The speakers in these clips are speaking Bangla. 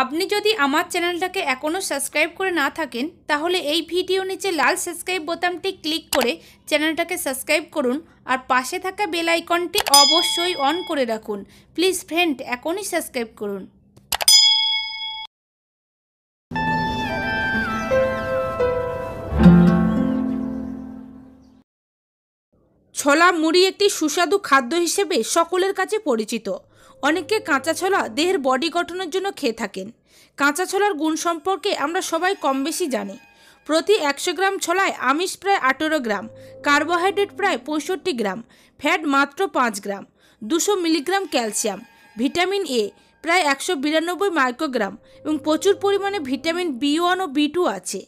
আপনি যদি আমার চ্যানেলটাকে এখনও সাবস্ক্রাইব করে না থাকেন তাহলে এই ভিডিও নিচে লাল সাবস্ক্রাইব বোতামটি ক্লিক করে চ্যানেলটাকে সাবস্ক্রাইব করুন আর পাশে থাকা বেল আইকনটি অবশ্যই অন করে রাখুন প্লিজ ফ্রেন্ড এখনই সাবস্ক্রাইব করুন ছোলা মুড়ি একটি সুস্বাদু খাদ্য হিসেবে সকলের কাছে পরিচিত অনেকে কাঁচা ছোলা দেহের বডি গঠনের জন্য খেয়ে থাকেন কাঁচা ছোলার গুণ সম্পর্কে আমরা সবাই কম বেশি জানি প্রতি একশো গ্রাম ছোলায় আমিষ প্রায় আঠেরো গ্রাম কার্বোহাইড্রেট প্রায় পঁয়ষট্টি গ্রাম ফ্যাট মাত্র পাঁচ গ্রাম দুশো মিলিগ্রাম ক্যালসিয়াম ভিটামিন এ প্রায় একশো বিরানব্বই মাইক্রোগ্রাম এবং প্রচুর পরিমাণে ভিটামিন বি ওয়ান ও বি টু আছে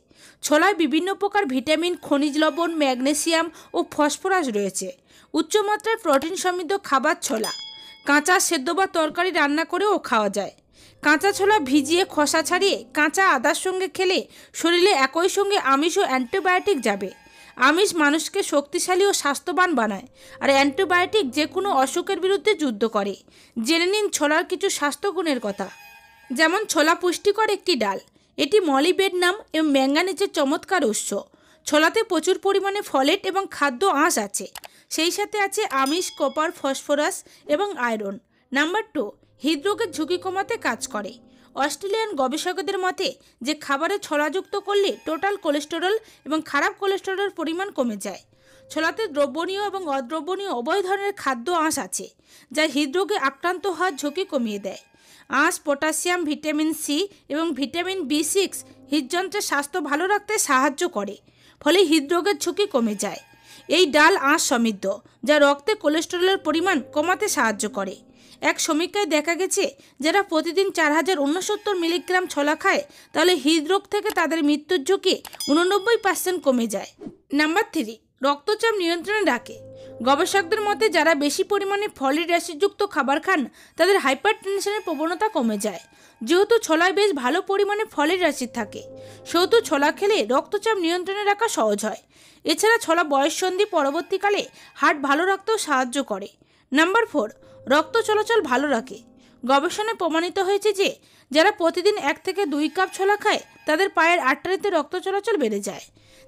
ছোলায় বিভিন্ন প্রকার ভিটামিন খনিজ লবণ ম্যাগনেসিয়াম ও ফসফরাস রয়েছে উচ্চমাত্রায় প্রোটিন সমৃদ্ধ খাবার ছোলা কাঁচা সেদ্ধ বা তরকারি রান্না করেও খাওয়া যায় কাঁচা ছোলা ভিজিয়ে খসা ছাড়িয়ে কাঁচা আদার সঙ্গে খেলে শরীরে একই সঙ্গে আমিষ ও অ্যান্টিবায়োটিক যাবে আমিষ মানুষকে শক্তিশালী ও স্বাস্থ্যবান বানায় আর অ্যান্টিবায়োটিক যে কোনো অসুখের বিরুদ্ধে যুদ্ধ করে জেনে নিন ছোলার কিছু স্বাস্থ্যগুণের কথা যেমন ছোলা পুষ্টিকর একটি ডাল এটি মলিবেড নাম এবং ম্যাঙ্গানিজের চমৎকার উৎস ছোলাতে প্রচুর পরিমাণে ফলেট এবং খাদ্য আঁশ আছে সেই সাথে আছে আমিষ কপার ফসফরাস এবং আয়রন নাম্বার টু হৃদরোগের ঝুঁকি কমাতে কাজ করে অস্ট্রেলিয়ান গবেষকদের মতে যে খাবারে ছোলাযুক্ত করলে টোটাল কোলেস্টেরল এবং খারাপ কোলেস্টেরলের পরিমাণ কমে যায় ছোলাতে দ্রবণীয় এবং অদ্রবণীয় উভয় ধরনের খাদ্য আঁশ আছে যা হৃদরোগে আক্রান্ত হওয়ার ঝুঁকি কমিয়ে দেয় আঁশ পটাশিয়াম ভিটামিন সি এবং ভিটামিন বি সিক্স হৃদযন্ত্রের স্বাস্থ্য ভালো রাখতে সাহায্য করে ফলে হৃদরোগের ঝুঁকি কমে যায় এই ডাল আঁশ সমৃদ্ধ যা রক্তে কোলেস্টেরলের পরিমাণ কমাতে সাহায্য করে এক সমীক্ষায় দেখা গেছে যারা প্রতিদিন চার হাজার উনসত্তর মিলিগ্রাম ছলা খায় তাহলে হৃদরোগ থেকে তাদের মৃত্যুর ঝুঁকি উননব্বই পার্সেন্ট কমে যায় নাম্বার থ্রি রক্তচাপ নিয়ন্ত্রণে রাখে গবেষকদের মতে যারা বেশি পরিমাণে ফলের অ্যাসিডযুক্ত খাবার খান তাদের হাইপার টেনশনের প্রবণতা কমে যায় যেহেতু ছোলায় বেশ ভালো পরিমাণে ফলের অ্যাসিড থাকে সেহেতু ছোলা খেলে রক্তচাপ নিয়ন্ত্রণে রাখা সহজ হয় এছাড়া ছোলা বয়ঃসন্ধি পরবর্তীকালে হার্ট ভালো রাখতেও সাহায্য করে নাম্বার ফোর রক্ত চলাচল ভালো রাখে গবেষণায় প্রমাণিত হয়েছে যে যারা প্রতিদিন এক থেকে দুই কাপ ছোলা খায় তাদের পায়ের আটটারিতে রক্ত চলাচল বেড়ে যায়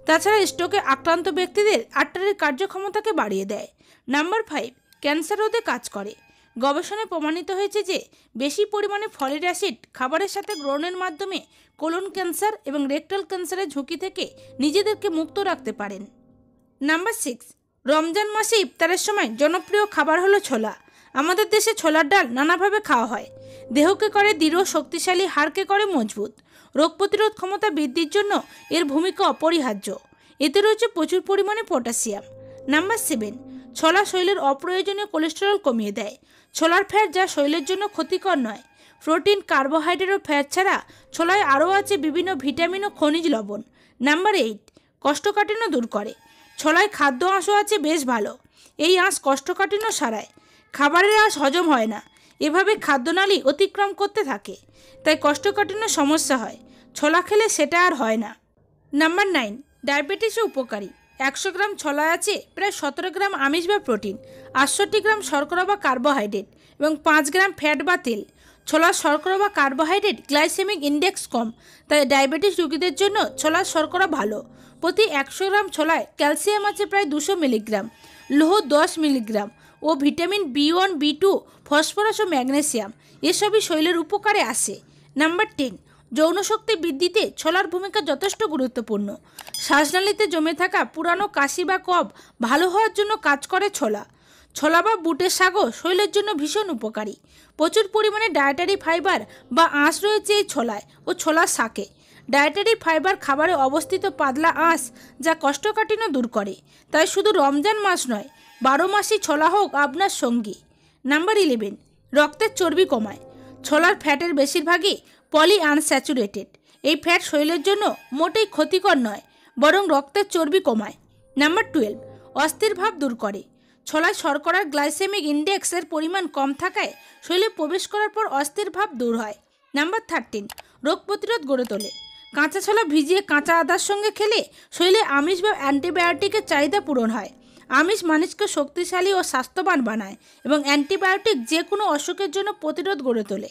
তাছাড়া স্ট্রোকে আক্রান্ত ব্যক্তিদের আটটারের কার্যক্ষমতাকে বাড়িয়ে দেয় নাম্বার ফাইভ ক্যান্সার রোধে কাজ করে গবেষণায় প্রমাণিত হয়েছে যে বেশি পরিমাণে ফলের অ্যাসিড খাবারের সাথে গ্রহণের মাধ্যমে কোলন ক্যান্সার এবং রেক্টাল ক্যান্সারের ঝুঁকি থেকে নিজেদেরকে মুক্ত রাখতে পারেন নাম্বার সিক্স রমজান মাসে ইফতারের সময় জনপ্রিয় খাবার হলো ছোলা আমাদের দেশে ছোলার ডাল নানাভাবে খাওয়া হয় দেহকে করে দৃঢ় শক্তিশালী হাড়কে করে মজবুত রোগ প্রতিরোধ ক্ষমতা বৃদ্ধির জন্য এর ভূমিকা অপরিহার্য এতে রয়েছে প্রচুর পরিমাণে পটাশিয়াম নাম্বার সেভেন ছলা শৈলের অপ্রয়োজনীয় কোলেস্টেরল কমিয়ে দেয় ছোলার ফ্যাট যা শৈলের জন্য ক্ষতিকর নয় প্রোটিন কার্বোহাইড্রেট ও ফ্যাট ছাড়া ছোলায় আরও আছে বিভিন্ন ভিটামিন ও খনিজ লবণ নাম্বার এইট কষ্টকাঠিন্য দূর করে ছোলায় খাদ্য আঁশও আছে বেশ ভালো এই আঁশ কষ্টকাঠিন্য সারায় খাবারের আঁশ হজম হয় না এভাবে খাদ্যনালী অতিক্রম করতে থাকে তাই কষ্টকাঠিন্য সমস্যা হয় ছোলা খেলে সেটা আর হয় না নাম্বার নাইন ডায়াবেটিসে উপকারী একশো গ্রাম ছোলা আছে প্রায় সতেরো গ্রাম আমিষ বা প্রোটিন আটষট্টি গ্রাম শর্করা বা কার্বোহাইড্রেট এবং পাঁচ গ্রাম ফ্যাট বা তেল ছোলার শর্করা বা কার্বোহাইড্রেট গ্লাইসেমিক ইন্ডেক্স কম তাই ডায়াবেটিস রোগীদের জন্য ছোলার শর্করা ভালো প্রতি একশো গ্রাম ছোলায় ক্যালসিয়াম আছে প্রায় দুশো মিলিগ্রাম লোহ দশ মিলিগ্রাম ও vitamin B one B two phosphorus ও ম্যাগনেসিয়াম এসবই শরীরের উপকারে আসে নাম্বার টেন যৌনশক্তি বৃদ্ধিতে ছলার ভূমিকা যথেষ্ট গুরুত্বপূর্ণ শ্বাসনালীতে জমে থাকা পুরানো কাশি বা কব ভালো হওয়ার জন্য কাজ করে ছলা ছলা বা বুটের সাগো শরীরের জন্য ভীষণ উপকারী প্রচুর পরিমাণে ডায়েটারি ফাইবার বা আঁশ রয়েছে এই ছলায় ও ছলার শাকে ডায়েটারি ফাইবার খাবারে অবস্থিত পাতলা আঁশ যা কষ্টকাঠিন্য দূর করে তাই শুধু রমজান মাস নয় বারো মাসই ছলা হোক আপনার সঙ্গী নাম্বার ইলেভেন রক্তের চর্বি কমায় ছোলার ফ্যাটের বেশিরভাগই পলি আনস্যাচুরেটেড এই ফ্যাট শরীরের জন্য মোটেই ক্ষতিকর নয় বরং রক্তের চর্বি কমায় নাম্বার টুয়েলভ অস্থির ভাব দূর করে ছলায় শর্করার গ্লাইসেমিক ইন্ডেক্সের পরিমাণ কম থাকায় শরীরে প্রবেশ করার পর অস্থির ভাব দূর হয় নাম্বার থার্টিন রোগ প্রতিরোধ গড়ে তোলে কাঁচা ছোলা ভিজিয়ে কাঁচা আদার সঙ্গে খেলে শরীরে আমিষ বা অ্যান্টিবায়োটিকের চাহিদা পূরণ হয় আমিষ মানুষকে শক্তিশালী ও স্বাস্থ্যবান বানায় এবং অ্যান্টিবায়োটিক যে কোনো অসুখের জন্য প্রতিরোধ গড়ে তোলে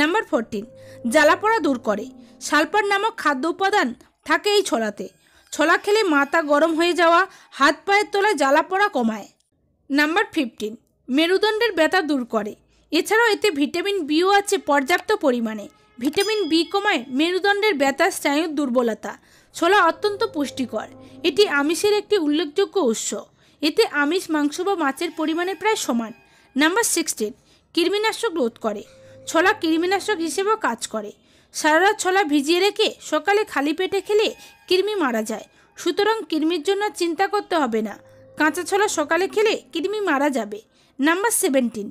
নাম্বার ফোরটিন জ্বালাপড়া দূর করে সালপার নামক খাদ্য উপাদান থাকে এই ছোলাতে ছোলা খেলে মাথা গরম হয়ে যাওয়া হাত পায়ের তলায় জ্বালাপড়া কমায় নাম্বার ফিফটিন মেরুদণ্ডের ব্যথা দূর করে এছাড়াও এতে ভিটামিন বিও আছে পর্যাপ্ত পরিমাণে ভিটামিন বি কমায় মেরুদণ্ডের ব্যথা স্নায়ুর দুর্বলতা ছোলা অত্যন্ত পুষ্টিকর এটি আমিষের একটি উল্লেখযোগ্য উৎস এতে আমিষ মাংস বা মাছের পরিমাণে প্রায় সমান নাম্বার সিক্সটিন কৃমিনাশক রোধ করে ছোলা কৃমিনাশক হিসেবেও কাজ করে সারারাত ছলা ছোলা ভিজিয়ে রেখে সকালে খালি পেটে খেলে কৃমি মারা যায় সুতরাং কৃমির জন্য চিন্তা করতে হবে না কাঁচা ছোলা সকালে খেলে কৃমি মারা যাবে নাম্বার সেভেন্টিন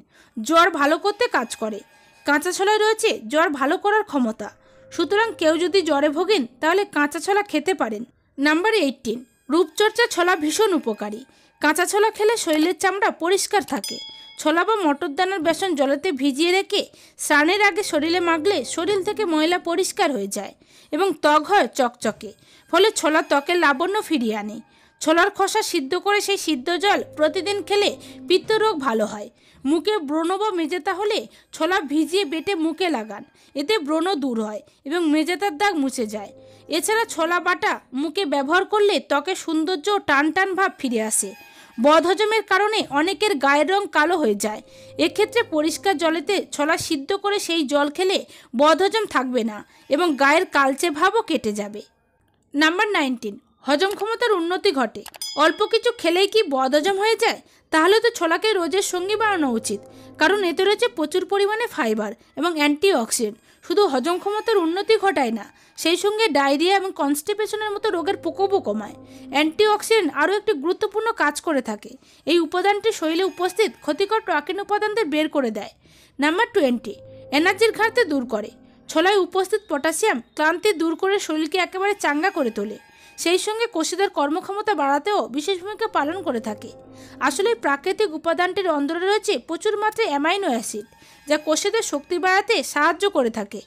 জ্বর ভালো করতে কাজ করে কাঁচা ছোলায় রয়েছে জ্বর ভালো করার ক্ষমতা সুতরাং কেউ যদি জ্বরে ভোগেন তাহলে কাঁচা ছোলা খেতে পারেন নাম্বার এইটিন রূপচর্চা ছোলা ভীষণ উপকারী কাঁচা ছোলা খেলে শরীরের চামড়া পরিষ্কার থাকে ছোলা বা মটর দানার বেসন জলেতে ভিজিয়ে রেখে স্নানের আগে শরীরে মাগলে শরীর থেকে ময়লা পরিষ্কার হয়ে যায় এবং ত্বক হয় চকচকে ফলে ছোলা ত্বকের লাবণ্য ফিরিয়ে আনে ছোলার খসা সিদ্ধ করে সেই সিদ্ধ জল প্রতিদিন খেলে পিত্তরোগ ভালো হয় মুখে ব্রণ বা মেজেতা হলে ছোলা ভিজিয়ে বেটে মুখে লাগান এতে ব্রণ দূর হয় এবং মেজেতার দাগ মুছে যায় এছাড়া ছোলা বাটা মুখে ব্যবহার করলে ত্বকে সৌন্দর্য ও টান টান ভাব ফিরে আসে বদহজমের কারণে অনেকের গায়ের রং কালো হয়ে যায় এক্ষেত্রে পরিষ্কার জলেতে ছলা সিদ্ধ করে সেই জল খেলে বদহজম থাকবে না এবং গায়ের কালচে ভাবও কেটে যাবে নাম্বার নাইনটিন হজম ক্ষমতার উন্নতি ঘটে অল্প কিছু খেলেই কি বদহজম হয়ে যায় তাহলে তো ছোলাকে রোজের সঙ্গী বাড়ানো উচিত কারণ এতে রয়েছে প্রচুর পরিমাণে ফাইবার এবং অ্যান্টিঅক্সিডেন্ট শুধু হজম ক্ষমতার উন্নতি ঘটায় না সেই সঙ্গে ডায়রিয়া এবং কনস্টিপেশনের মতো রোগের প্রকোপও কমায় অ্যান্টিঅক্সিডেন্ট আরও একটি গুরুত্বপূর্ণ কাজ করে থাকে এই উপাদানটি শরীরে উপস্থিত ক্ষতিকর ট্রাকিন উপাদানদের বের করে দেয় নাম্বার টোয়েন্টি এনার্জির ঘাটতি দূর করে ছোলায় উপস্থিত পটাশিয়াম ক্লান্তি দূর করে শরীরকে একেবারে চাঙ্গা করে তোলে সেই সঙ্গে কোষিদের কর্মক্ষমতা বাড়াতেও বিশেষ ভূমিকা পালন করে থাকে আসলে প্রাকৃতিক উপাদানটির অন্দরে রয়েছে প্রচুর মাত্রায় অ্যামাইনো অ্যাসিড যা কোষেদের শক্তি বাড়াতে সাহায্য করে থাকে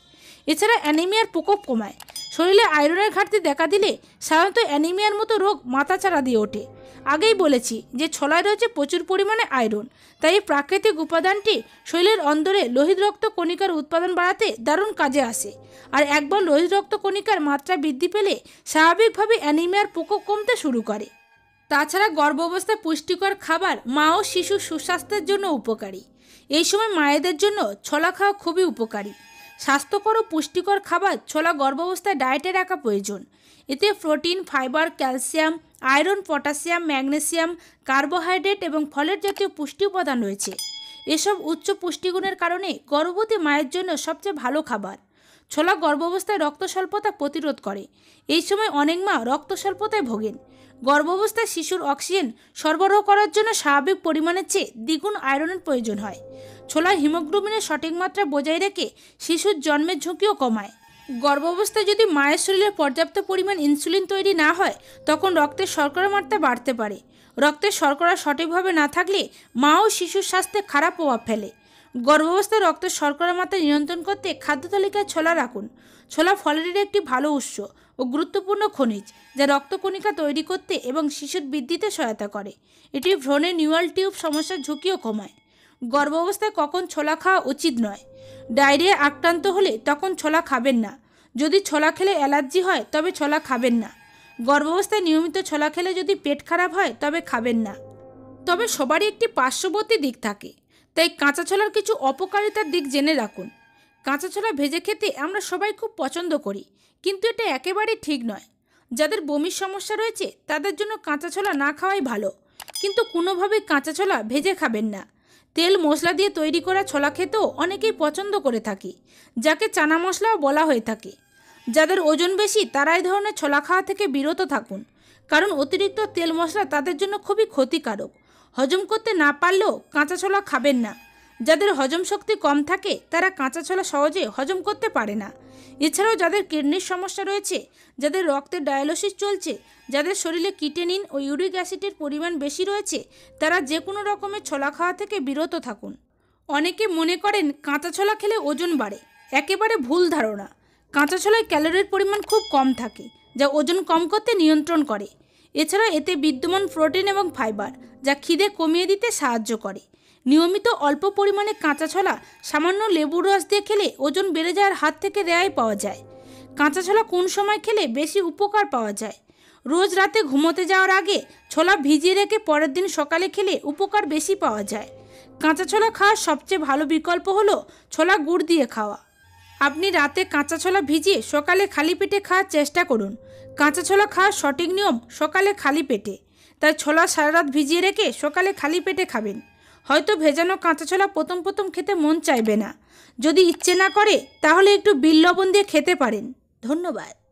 এছাড়া অ্যানিমিয়ার প্রকোপ কমায় শরীরে আয়রনের ঘাটতি দেখা দিলে সাধারণত অ্যানিমিয়ার মতো রোগ মাথাছাড়া দিয়ে ওঠে আগেই বলেছি যে ছলায় রয়েছে প্রচুর পরিমাণে আয়রন তাই এই প্রাকৃতিক উপাদানটি শরীরের অন্দরে লোহিত রক্ত কণিকার উৎপাদন বাড়াতে দারুণ কাজে আসে আর একবার লোহিত রক্ত কণিকার মাত্রা বৃদ্ধি পেলে স্বাভাবিকভাবে অ্যানিমিয়ার প্রকোপ কমতে শুরু করে তাছাড়া গর্ভাবস্থায় পুষ্টিকর খাবার মা ও শিশু সুস্বাস্থ্যের জন্য উপকারী এই সময় মায়েদের জন্য ছোলা খাওয়া খুবই উপকারী স্বাস্থ্যকর ও পুষ্টিকর খাবার ছোলা গর্ভাবস্থায় ডায়েটে রাখা প্রয়োজন এতে protein fibre calcium iron potassium magnesium carbohydrate এবং ফলের জাতীয় পুষ্টি উপাদান রয়েছে এসব উচ্চ পুষ্টিগুণের কারণে গর্ভবতী মায়ের জন্য সবচেয়ে ভালো খাবার ছোলা গর্ভাবস্থায় রক্তস্বল্পতা প্রতিরোধ করে এই সময় অনেক মা রক্তস্বল্পতায় ভোগেন গর্ভাবস্থায় শিশুর অক্সিজেন সরবরাহ করার জন্য স্বাভাবিক পরিমাণের চেয়ে দ্বিগুণ আয়রনের প্রয়োজন হয় ছোলা হিমোগ্লোবিনের সঠিক মাত্রা বজায় রেখে শিশুর জন্মের ঝুঁকিও কমায় গর্ভাবস্থায় যদি মায়ের শরীরে পর্যাপ্ত পরিমাণ ইনসুলিন তৈরি না হয় তখন রক্তের শর্করা মাত্রা বাড়তে পারে রক্তের শর্করা সঠিকভাবে না থাকলে মা ও শিশুর স্বাস্থ্যে খারাপ প্রভাব ফেলে গর্ভাবস্থায় রক্তের শর্করা মাত্রা নিয়ন্ত্রণ করতে খাদ্য তালিকায় ছোলা রাখুন ছোলা ফলের একটি ভালো উৎস ও গুরুত্বপূর্ণ খনিজ যা রক্তকণিকা তৈরি করতে এবং শিশুর বৃদ্ধিতে সহায়তা করে এটি ভ্রণের নিউয়াল টিউব সমস্যার ঝুঁকিও কমায় গর্ভাবস্থায় কখন ছোলা খাওয়া উচিত নয় ডায়রিয়া আক্রান্ত হলে তখন ছোলা খাবেন না যদি ছোলা খেলে অ্যালার্জি হয় তবে ছোলা খাবেন না গর্ভাবস্থায় নিয়মিত ছোলা খেলে যদি পেট খারাপ হয় তবে খাবেন না তবে সবারই একটি পার্শ্ববর্তী দিক থাকে তাই কাঁচা ছোলার কিছু অপকারিতার দিক জেনে রাখুন কাঁচা ছোলা ভেজে খেতে আমরা সবাই খুব পছন্দ করি কিন্তু এটা একেবারে ঠিক নয় যাদের বমির সমস্যা রয়েছে তাদের জন্য কাঁচা ছোলা না খাওয়াই ভালো কিন্তু কোনোভাবে কাঁচা ছোলা ভেজে খাবেন না তেল মশলা দিয়ে তৈরি করা ছোলা খেতেও অনেকেই পছন্দ করে থাকি যাকে চানা মশলাও বলা হয়ে থাকে যাদের ওজন বেশি তারা এই ধরনের ছোলা খাওয়া থেকে বিরত থাকুন কারণ অতিরিক্ত তেল মশলা তাদের জন্য খুবই ক্ষতিকারক হজম করতে না পারলেও কাঁচা ছোলা খাবেন না যাদের হজম শক্তি কম থাকে তারা কাঁচা ছোলা সহজে হজম করতে পারে না এছাড়াও যাদের কিডনির সমস্যা রয়েছে যাদের রক্তের ডায়ালসিস চলছে যাদের শরীরে কিটেনিন ও ইউরিক অ্যাসিডের পরিমাণ বেশি রয়েছে তারা যে কোনো রকমের ছোলা খাওয়া থেকে বিরত থাকুন অনেকে মনে করেন কাঁচা ছোলা খেলে ওজন বাড়ে একেবারে ভুল ধারণা কাঁচা ছোলায় ক্যালোরির পরিমাণ খুব কম থাকে যা ওজন কম করতে নিয়ন্ত্রণ করে এছাড়া এতে বিদ্যমান প্রোটিন এবং ফাইবার যা খিদে কমিয়ে দিতে সাহায্য করে নিয়মিত অল্প পরিমাণে কাঁচা ছোলা সামান্য লেবুর রস দিয়ে খেলে ওজন বেড়ে যাওয়ার হাত থেকে রেহাই পাওয়া যায় কাঁচা ছোলা কোন সময় খেলে বেশি উপকার পাওয়া যায় রোজ রাতে ঘুমোতে যাওয়ার আগে ছোলা ভিজিয়ে রেখে পরের দিন সকালে খেলে উপকার বেশি পাওয়া যায় কাঁচা ছোলা খাওয়ার সবচেয়ে ভালো বিকল্প হল ছোলা গুড় দিয়ে খাওয়া আপনি রাতে কাঁচা ছোলা ভিজিয়ে সকালে খালি পেটে খাওয়ার চেষ্টা করুন কাঁচা ছোলা খাওয়ার সঠিক নিয়ম সকালে খালি পেটে তাই ছোলা সারা রাত ভিজিয়ে রেখে সকালে খালি পেটে খাবেন হয়তো ভেজানো কাঁচা ছোলা প্রথম প্রথম খেতে মন চাইবে না যদি ইচ্ছে না করে তাহলে একটু বিল্লবন লবণ দিয়ে খেতে পারেন ধন্যবাদ